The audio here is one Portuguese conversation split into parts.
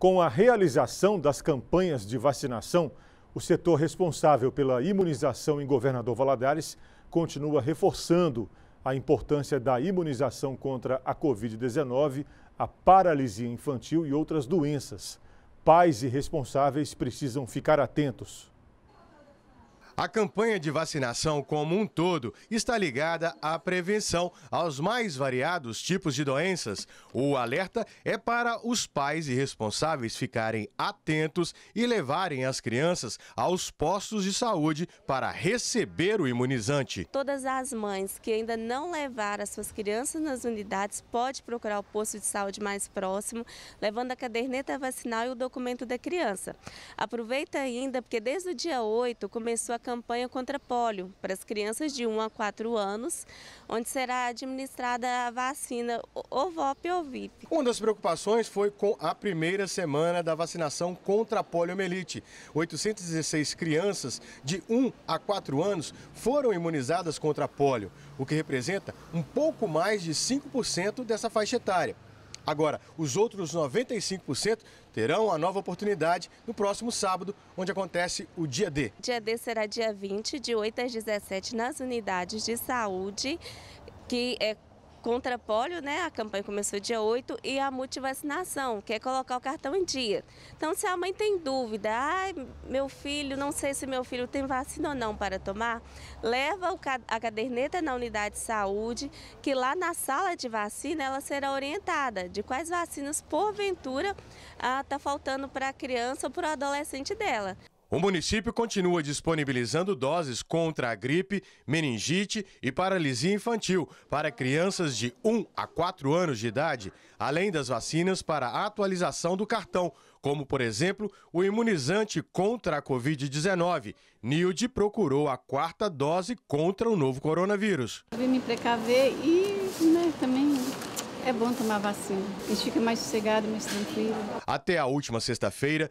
Com a realização das campanhas de vacinação, o setor responsável pela imunização em Governador Valadares continua reforçando a importância da imunização contra a Covid-19, a paralisia infantil e outras doenças. Pais e responsáveis precisam ficar atentos. A campanha de vacinação como um todo está ligada à prevenção aos mais variados tipos de doenças. O alerta é para os pais e responsáveis ficarem atentos e levarem as crianças aos postos de saúde para receber o imunizante. Todas as mães que ainda não levaram as suas crianças nas unidades pode procurar o posto de saúde mais próximo, levando a caderneta vacinal e o documento da criança. Aproveita ainda porque desde o dia 8 começou a campanha campanha contra pólio para as crianças de 1 a 4 anos, onde será administrada a vacina OVOP ou VIP. Uma das preocupações foi com a primeira semana da vacinação contra a poliomielite. 816 crianças de 1 a 4 anos foram imunizadas contra pólio, o que representa um pouco mais de 5% dessa faixa etária. Agora, os outros 95% terão a nova oportunidade no próximo sábado, onde acontece o Dia D. Dia D será dia 20, de 8 às 17, nas unidades de saúde, que é contra polio, né? A campanha começou dia 8 e a multivacinação, que é colocar o cartão em dia. Então, se a mãe tem dúvida, ai, meu filho, não sei se meu filho tem vacina ou não para tomar, leva a caderneta na unidade de saúde, que lá na sala de vacina ela será orientada de quais vacinas porventura está ah, faltando para a criança ou para o adolescente dela. O município continua disponibilizando doses contra a gripe, meningite e paralisia infantil para crianças de 1 a 4 anos de idade, além das vacinas para a atualização do cartão, como, por exemplo, o imunizante contra a Covid-19. Nilde procurou a quarta dose contra o novo coronavírus. Eu vim me precaver e né, também é bom tomar vacina. A gente fica mais sossegado, mais tranquilo. Até a última sexta-feira.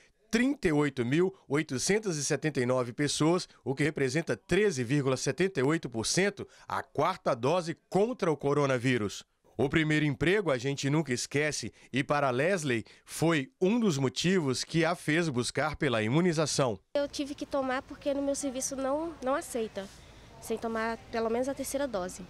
38.879 pessoas, o que representa 13,78% a quarta dose contra o coronavírus. O primeiro emprego a gente nunca esquece e para Leslie foi um dos motivos que a fez buscar pela imunização. Eu tive que tomar porque no meu serviço não, não aceita, sem tomar pelo menos a terceira dose.